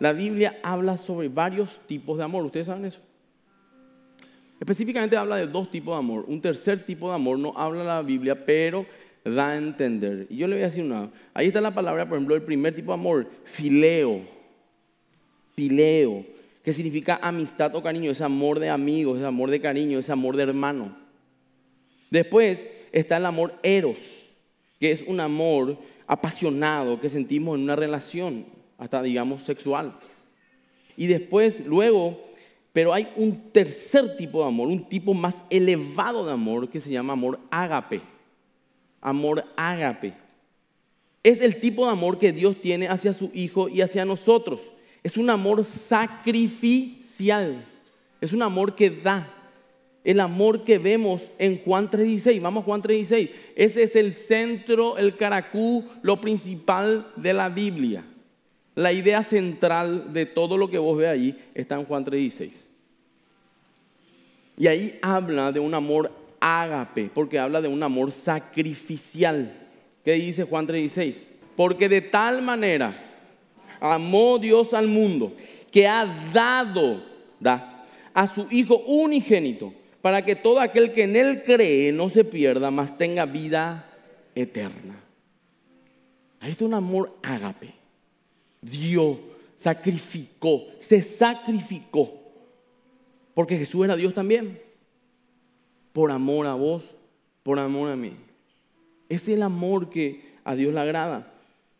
la Biblia habla sobre varios tipos de amor. ¿Ustedes saben eso? Específicamente habla de dos tipos de amor. Un tercer tipo de amor no habla la Biblia, pero da a entender. Y yo le voy a decir una. Ahí está la palabra, por ejemplo, el primer tipo de amor, fileo. Fileo, que significa amistad o cariño, es amor de amigos, es amor de cariño, es amor de hermano. Después está el amor eros, que es un amor apasionado que sentimos en una relación hasta digamos sexual. Y después, luego, pero hay un tercer tipo de amor, un tipo más elevado de amor que se llama amor ágape. Amor ágape. Es el tipo de amor que Dios tiene hacia su Hijo y hacia nosotros. Es un amor sacrificial. Es un amor que da. El amor que vemos en Juan 3.16. Vamos a Juan 3.16. Ese es el centro, el caracú, lo principal de la Biblia. La idea central de todo lo que vos ve allí está en Juan 3:16. Y ahí habla de un amor ágape, porque habla de un amor sacrificial. ¿Qué dice Juan 3:16? Porque de tal manera amó Dios al mundo que ha dado da, a su Hijo unigénito para que todo aquel que en Él cree no se pierda, mas tenga vida eterna. Ahí está un amor ágape. Dios sacrificó, se sacrificó. Porque Jesús era Dios también. Por amor a vos, por amor a mí. Es el amor que a Dios le agrada.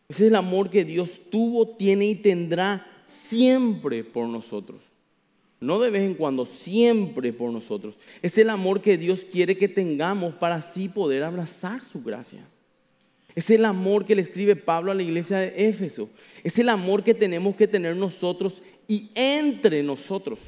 Ese es el amor que Dios tuvo, tiene y tendrá siempre por nosotros. No de vez en cuando, siempre por nosotros. Es el amor que Dios quiere que tengamos para así poder abrazar su gracia. Es el amor que le escribe Pablo a la iglesia de Éfeso. Es el amor que tenemos que tener nosotros y entre nosotros.